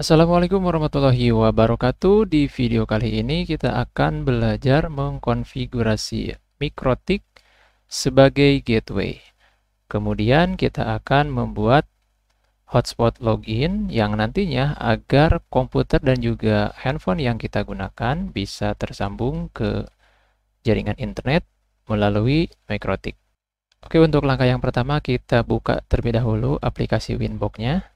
Assalamualaikum warahmatullahi wabarakatuh. Di video kali ini kita akan belajar mengkonfigurasi mikrotik sebagai gateway. Kemudian kita akan membuat hotspot login yang nantinya agar komputer dan juga handphone yang kita gunakan bisa tersambung ke jaringan internet melalui mikrotik. Oke, untuk langkah yang pertama kita buka terlebih dahulu aplikasi Winbox-nya.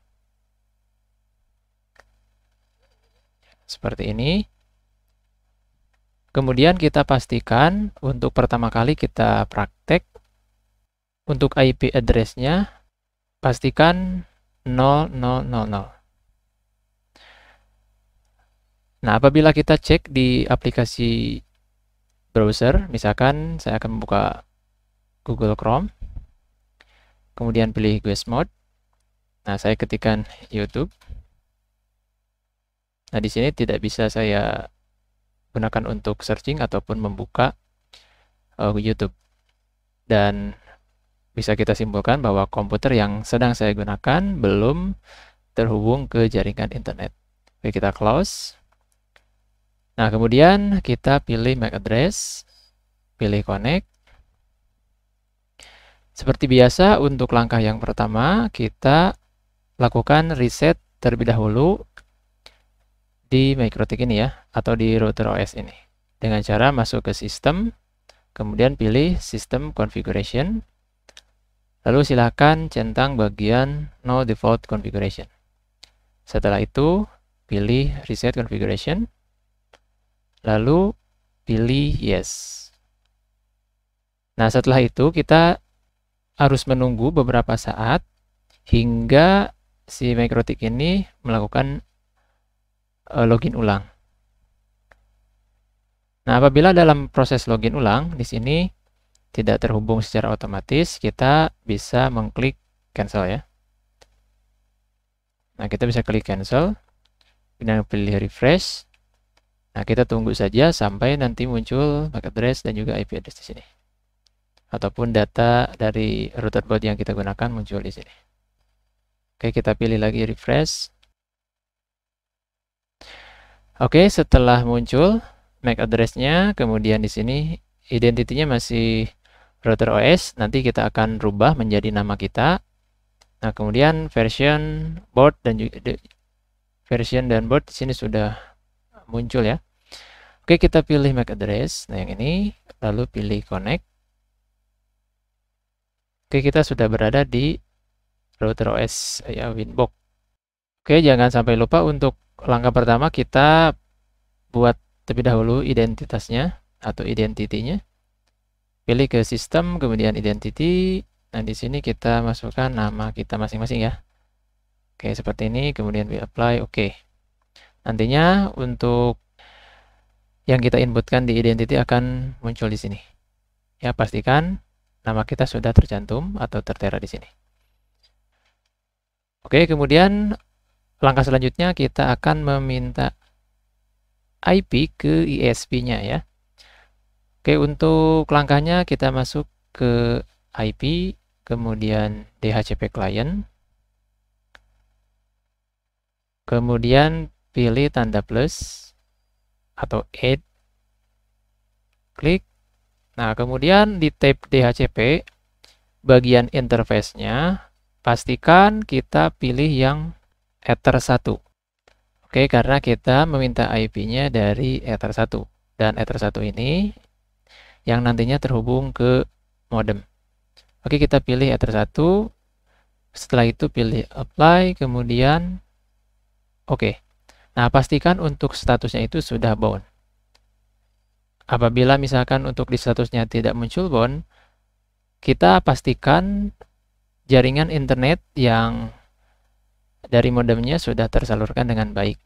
seperti ini. Kemudian kita pastikan untuk pertama kali kita praktek untuk IP address-nya pastikan 0000. Nah, apabila kita cek di aplikasi browser, misalkan saya akan membuka Google Chrome. Kemudian pilih guest mode. Nah, saya ketikkan YouTube. Nah, di sini tidak bisa saya gunakan untuk searching ataupun membuka uh, YouTube. Dan bisa kita simpulkan bahwa komputer yang sedang saya gunakan belum terhubung ke jaringan internet. Oke, kita close. Nah, kemudian kita pilih MAC address, pilih connect. Seperti biasa, untuk langkah yang pertama, kita lakukan reset terlebih dahulu di MikroTik ini ya atau di router OS ini dengan cara masuk ke sistem kemudian pilih sistem configuration lalu silakan centang bagian no default configuration setelah itu pilih reset configuration lalu pilih yes nah setelah itu kita harus menunggu beberapa saat hingga si mikrotik ini melakukan Eh, login ulang. Nah, apabila dalam proses login ulang di sini tidak terhubung secara otomatis, kita bisa mengklik cancel ya. Nah, kita bisa klik cancel, kemudian pilih refresh. Nah, kita tunggu saja sampai nanti muncul MAC address dan juga IP address di sini. Ataupun data dari router board yang kita gunakan muncul di sini. Oke, kita pilih lagi refresh. Oke, setelah muncul MAC address-nya, kemudian di sini identitinya masih router OS, nanti kita akan rubah menjadi nama kita. Nah, kemudian version board dan juga version dan board di sini sudah muncul ya. Oke, kita pilih MAC address. Nah, yang ini lalu pilih connect. Oke, kita sudah berada di router OS ya Winbox. Oke, jangan sampai lupa untuk langkah pertama kita buat terlebih dahulu identitasnya atau identitinya. Pilih ke sistem, kemudian identity. Nah, di sini kita masukkan nama kita masing-masing ya. Oke, seperti ini, kemudian we apply, oke. Nantinya untuk yang kita inputkan di identity akan muncul di sini. Ya, pastikan nama kita sudah tercantum atau tertera di sini. Oke, kemudian Langkah selanjutnya kita akan meminta IP ke ISP-nya ya. Oke, untuk langkahnya kita masuk ke IP, kemudian DHCP client. Kemudian pilih tanda plus atau add. Klik. Nah, kemudian di tab DHCP bagian interface-nya, pastikan kita pilih yang ether 1. Oke, karena kita meminta IP-nya dari ether 1. Dan ether 1 ini yang nantinya terhubung ke modem. Oke, kita pilih ether 1. Setelah itu pilih apply, kemudian oke. Nah, pastikan untuk statusnya itu sudah bound. Apabila misalkan untuk di statusnya tidak muncul bound, kita pastikan jaringan internet yang dari modemnya sudah tersalurkan dengan baik.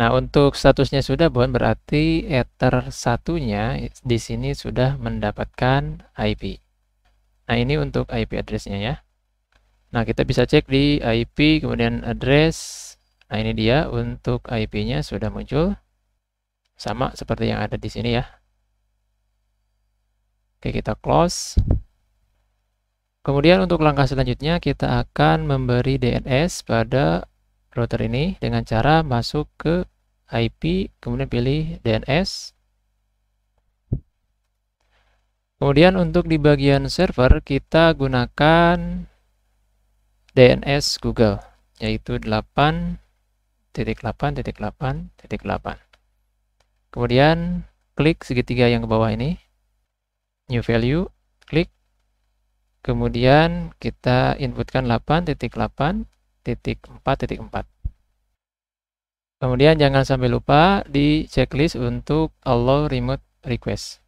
Nah, untuk statusnya sudah bond berarti ether satunya di sini sudah mendapatkan IP. Nah, ini untuk IP address-nya ya. Nah, kita bisa cek di IP kemudian address. Nah, ini dia untuk IP-nya sudah muncul. Sama seperti yang ada di sini ya. Oke, kita close. Kemudian untuk langkah selanjutnya kita akan memberi DNS pada router ini dengan cara masuk ke IP, kemudian pilih DNS. Kemudian untuk di bagian server kita gunakan DNS Google yaitu 8.8.8.8. Kemudian klik segitiga yang ke bawah ini, new value, klik Kemudian kita inputkan 8.8.4.4. Kemudian jangan sampai lupa di checklist untuk allow remote request.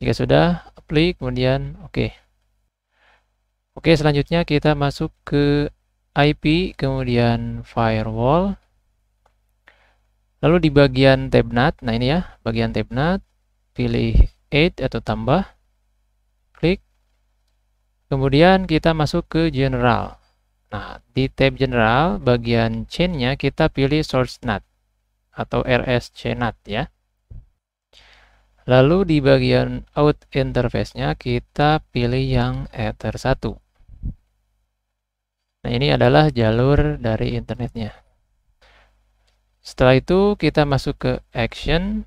Jika sudah, apply, kemudian oke. Okay. Oke, selanjutnya kita masuk ke IP, kemudian firewall. Lalu di bagian tab nat nah ini ya, bagian tab nat pilih add atau tambah. Kemudian kita masuk ke general. Nah, di tab general bagian chain-nya kita pilih source nut atau RS Chain NAT ya. Lalu di bagian out interface-nya kita pilih yang Ether 1. Nah, ini adalah jalur dari internetnya. Setelah itu kita masuk ke action.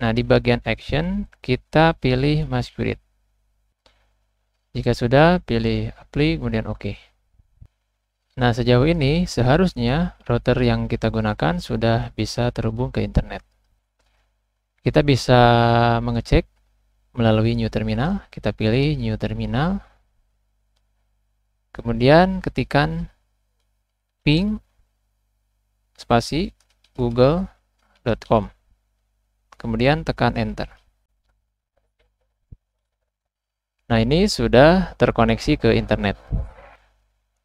Nah, di bagian action kita pilih masquerade. Jika sudah, pilih apply, kemudian OK. Nah, sejauh ini seharusnya router yang kita gunakan sudah bisa terhubung ke internet. Kita bisa mengecek melalui new terminal, kita pilih new terminal. Kemudian ketikan ping spasi google.com. Kemudian tekan enter. Nah, ini sudah terkoneksi ke internet.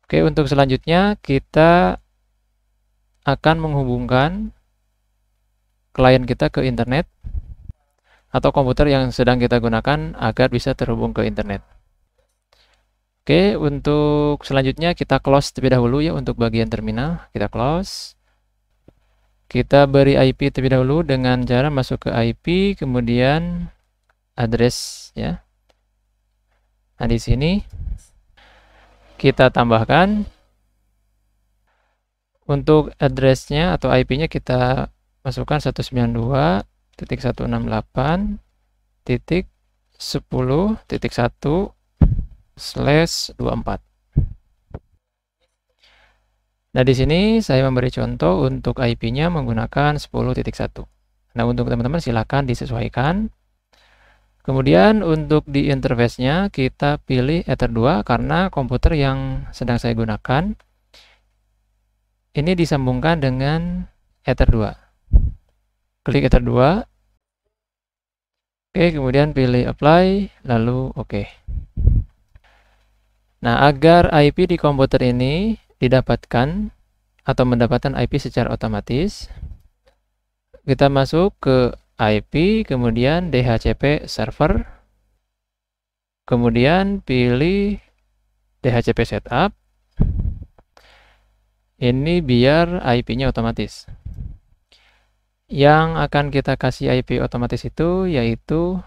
Oke, untuk selanjutnya kita akan menghubungkan klien kita ke internet atau komputer yang sedang kita gunakan agar bisa terhubung ke internet. Oke, untuk selanjutnya kita close terlebih dahulu ya untuk bagian terminal. Kita close. Kita beri IP terlebih dahulu dengan cara masuk ke IP, kemudian address ya. Nah, di sini kita tambahkan untuk address-nya atau IP-nya kita masukkan 192.168.10.1 slash 24. Nah, di sini saya memberi contoh untuk IP-nya menggunakan 10.1. Nah, untuk teman-teman silakan disesuaikan Kemudian untuk di interface-nya kita pilih Ether 2 karena komputer yang sedang saya gunakan ini disambungkan dengan Ether 2. Klik Ether 2. Oke, kemudian pilih apply lalu oke. Okay. Nah, agar IP di komputer ini didapatkan atau mendapatkan IP secara otomatis, kita masuk ke IP, kemudian DHCP server, kemudian pilih DHCP setup. Ini biar IP-nya otomatis. Yang akan kita kasih IP otomatis itu yaitu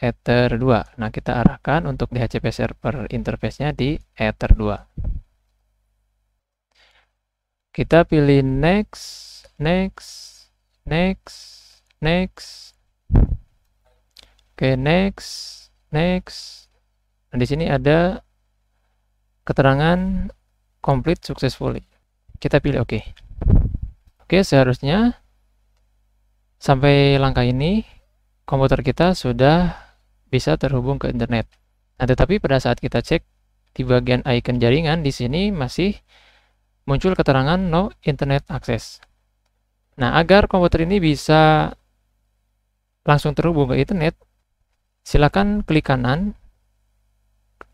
Ether 2. Nah, kita arahkan untuk DHCP server interface-nya di Ether 2. Kita pilih next, next, next, next oke okay, next next nah di sini ada keterangan complete successfully kita pilih oke okay. oke okay, seharusnya sampai langkah ini komputer kita sudah bisa terhubung ke internet nah tetapi pada saat kita cek di bagian icon jaringan di sini masih muncul keterangan no internet access. Nah, agar komputer ini bisa langsung terhubung ke internet. silakan klik kanan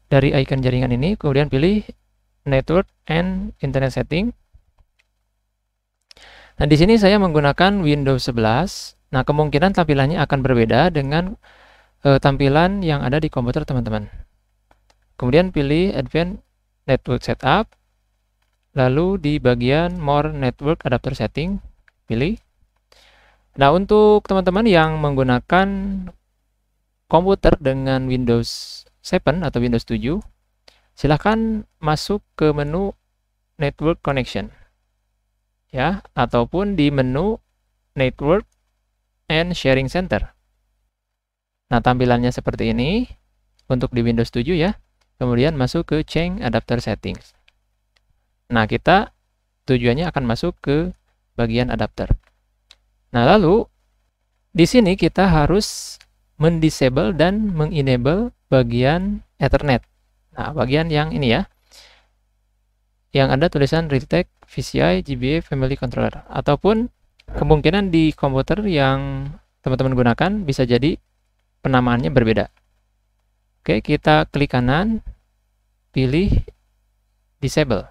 dari icon jaringan ini, kemudian pilih Network and Internet Setting. Nah, di sini saya menggunakan Windows 11. Nah, kemungkinan tampilannya akan berbeda dengan e, tampilan yang ada di komputer teman-teman. Kemudian pilih Advanced Network Setup, lalu di bagian More Network Adapter Setting, pilih. Nah, untuk teman-teman yang menggunakan komputer dengan Windows 7 atau Windows 7, silahkan masuk ke menu Network Connection. Ya, ataupun di menu Network and Sharing Center. Nah, tampilannya seperti ini untuk di Windows 7 ya. Kemudian masuk ke Change Adapter Settings. Nah, kita tujuannya akan masuk ke bagian adapter. Nah, lalu di sini kita harus mendisable dan mengenable bagian Ethernet. Nah, bagian yang ini ya. Yang ada tulisan Realtek VCI GBA Family Controller ataupun kemungkinan di komputer yang teman-teman gunakan bisa jadi penamaannya berbeda. Oke, kita klik kanan, pilih disable.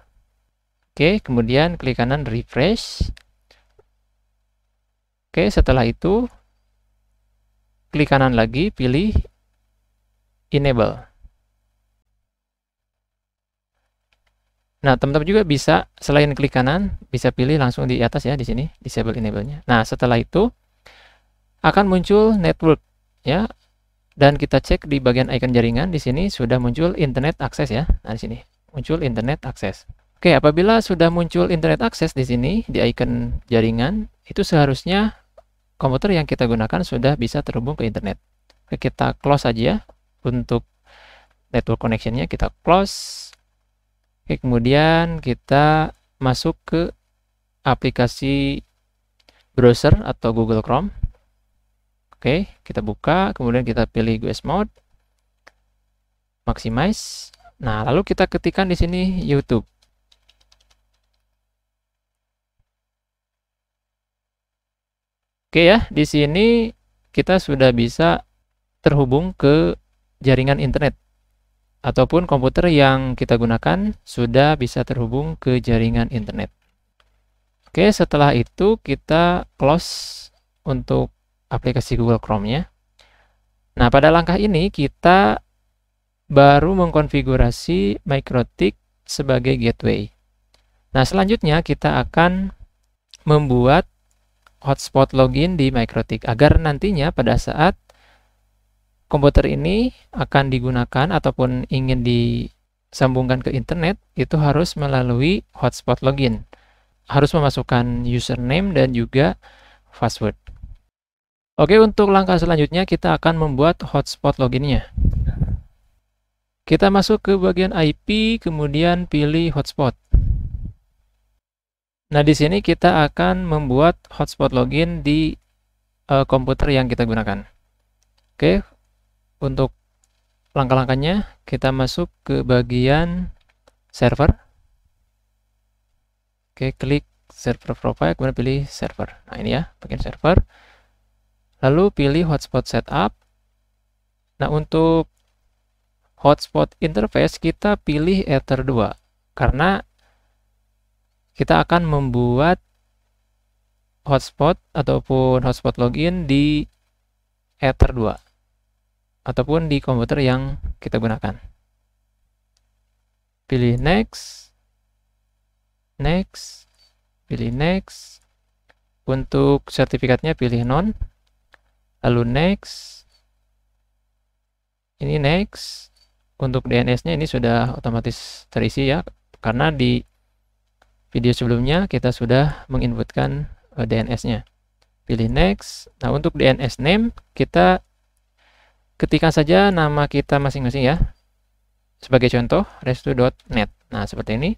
Oke, kemudian klik kanan refresh. Oke, setelah itu klik kanan lagi, pilih enable. Nah, teman-teman juga bisa selain klik kanan, bisa pilih langsung di atas ya di sini, disable enable-nya. Nah, setelah itu akan muncul network ya. Dan kita cek di bagian icon jaringan di sini sudah muncul internet access ya. Nah, di sini muncul internet access. Oke, apabila sudah muncul internet access di sini di icon jaringan, itu seharusnya komputer yang kita gunakan sudah bisa terhubung ke internet. Kita close aja ya. untuk network connectionnya kita close. Oke, kemudian kita masuk ke aplikasi browser atau Google Chrome. Oke, kita buka, kemudian kita pilih US mode, maximize. Nah, lalu kita ketikkan di sini YouTube. Oke ya, di sini kita sudah bisa terhubung ke jaringan internet ataupun komputer yang kita gunakan sudah bisa terhubung ke jaringan internet. Oke, setelah itu kita close untuk aplikasi Google Chrome-nya. Nah, pada langkah ini kita baru mengkonfigurasi MikroTik sebagai gateway. Nah, selanjutnya kita akan membuat hotspot login di MikroTik agar nantinya pada saat komputer ini akan digunakan ataupun ingin disambungkan ke internet itu harus melalui hotspot login. Harus memasukkan username dan juga password. Oke, untuk langkah selanjutnya kita akan membuat hotspot loginnya. Kita masuk ke bagian IP, kemudian pilih hotspot. Nah, di sini kita akan membuat hotspot login di uh, komputer yang kita gunakan. Oke, untuk langkah-langkahnya kita masuk ke bagian server. Oke, klik server profile, kemudian pilih server. Nah, ini ya, bagian server. Lalu pilih hotspot setup. Nah, untuk hotspot interface kita pilih Ether 2 karena kita akan membuat hotspot ataupun hotspot login di Ether 2 ataupun di komputer yang kita gunakan. Pilih next, next, pilih next. Untuk sertifikatnya pilih non, lalu next. Ini next. Untuk DNS-nya ini sudah otomatis terisi ya, karena di video sebelumnya kita sudah menginputkan uh, eh, DNS-nya. Pilih next. Nah, untuk DNS name kita ketikkan saja nama kita masing-masing ya. Sebagai contoh restu.net. Nah, seperti ini.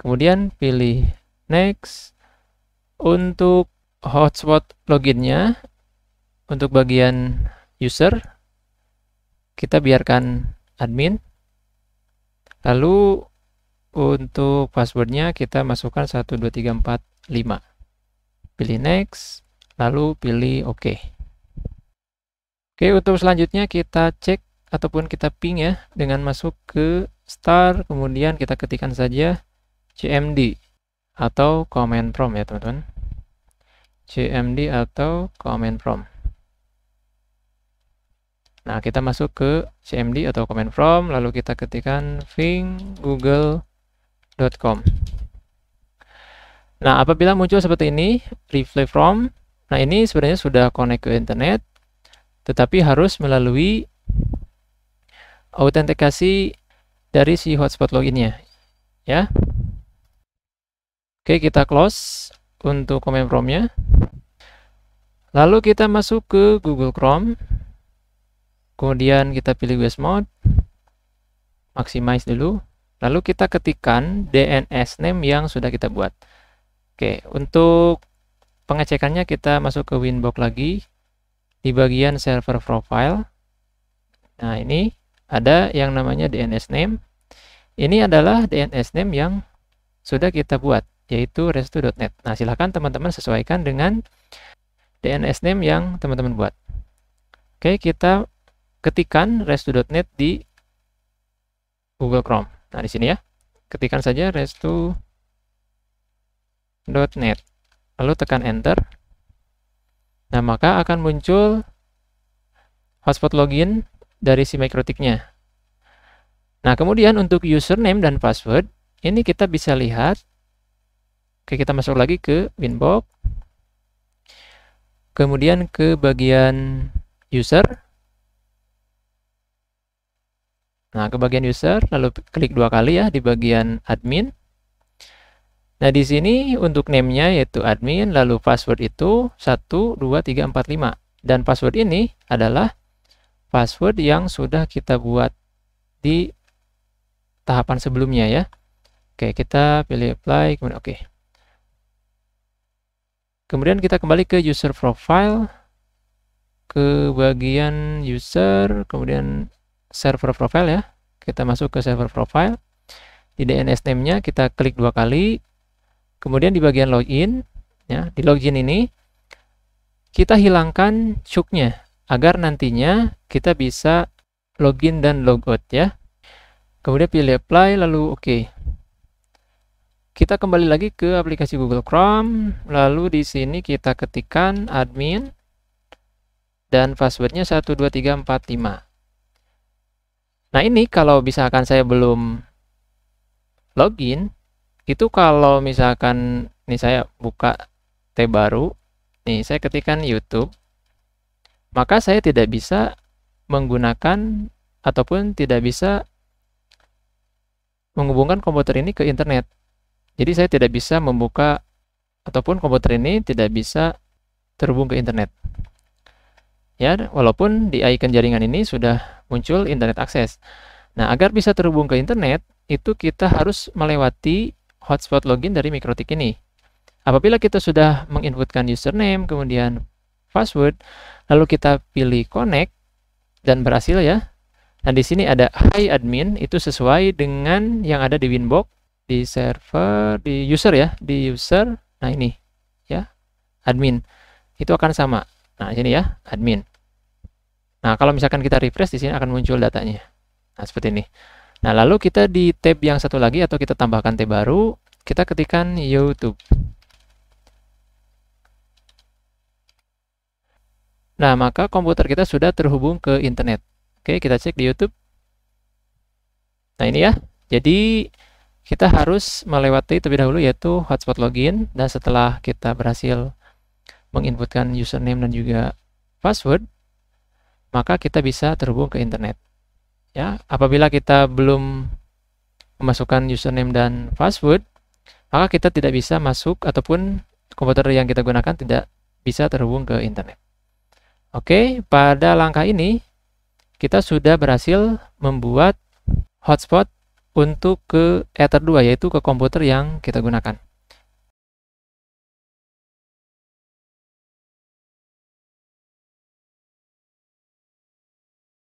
Kemudian pilih next. Untuk hotspot loginnya untuk bagian user kita biarkan admin. Lalu untuk passwordnya kita masukkan 12345 pilih next lalu pilih ok oke untuk selanjutnya kita cek ataupun kita ping ya dengan masuk ke star kemudian kita ketikkan saja cmd atau command prompt ya teman-teman cmd atau command prompt Nah, kita masuk ke CMD atau command prompt, lalu kita ketikkan ping google com. Nah, apabila muncul seperti ini, replay from, nah ini sebenarnya sudah connect ke internet, tetapi harus melalui autentikasi dari si hotspot loginnya. Ya. Oke, kita close untuk command prompt Lalu kita masuk ke Google Chrome. Kemudian kita pilih mode. Maximize dulu. Lalu kita ketikkan DNS name yang sudah kita buat. Oke, untuk pengecekannya kita masuk ke Winbox lagi di bagian server profile. Nah, ini ada yang namanya DNS name. Ini adalah DNS name yang sudah kita buat, yaitu restu.net. Nah, silahkan teman-teman sesuaikan dengan DNS name yang teman-teman buat. Oke, kita ketikan restu.net di Google Chrome. Nah, di sini ya. ketikan saja restu.net. Lalu tekan enter. Nah, maka akan muncul hotspot login dari si mikrotiknya. Nah, kemudian untuk username dan password, ini kita bisa lihat. Oke, kita masuk lagi ke Winbox. Kemudian ke bagian user. Nah, ke bagian user, lalu klik dua kali ya di bagian admin. Nah, di sini untuk name-nya yaitu admin, lalu password itu 12345. Dan password ini adalah password yang sudah kita buat di tahapan sebelumnya ya. Oke, kita pilih apply, kemudian oke. Kemudian kita kembali ke user profile, ke bagian user, kemudian server profile ya. Kita masuk ke server profile. Di DNS name-nya kita klik dua kali. Kemudian di bagian login, ya, di login ini kita hilangkan chuknya agar nantinya kita bisa login dan logout ya. Kemudian pilih apply lalu oke. Okay. Kita kembali lagi ke aplikasi Google Chrome, lalu di sini kita ketikkan admin dan passwordnya 12345. Nah ini kalau misalkan saya belum login, itu kalau misalkan nih saya buka tab baru, nih saya ketikkan YouTube, maka saya tidak bisa menggunakan ataupun tidak bisa menghubungkan komputer ini ke internet. Jadi saya tidak bisa membuka ataupun komputer ini tidak bisa terhubung ke internet ya walaupun di icon jaringan ini sudah muncul internet akses. Nah, agar bisa terhubung ke internet, itu kita harus melewati hotspot login dari Mikrotik ini. Apabila kita sudah menginputkan username, kemudian password, lalu kita pilih connect dan berhasil ya. Dan di sini ada hi admin itu sesuai dengan yang ada di Winbox di server di user ya, di user. Nah, ini ya. Admin. Itu akan sama. Nah, sini ya, admin. Nah, kalau misalkan kita refresh di sini akan muncul datanya. Nah, seperti ini. Nah, lalu kita di tab yang satu lagi atau kita tambahkan tab baru, kita ketikkan YouTube. Nah, maka komputer kita sudah terhubung ke internet. Oke, kita cek di YouTube. Nah, ini ya. Jadi, kita harus melewati terlebih dahulu yaitu hotspot login dan setelah kita berhasil menginputkan username dan juga password, maka kita bisa terhubung ke internet. Ya, apabila kita belum memasukkan username dan password, maka kita tidak bisa masuk ataupun komputer yang kita gunakan tidak bisa terhubung ke internet. Oke, pada langkah ini kita sudah berhasil membuat hotspot untuk ke Ether 2 yaitu ke komputer yang kita gunakan.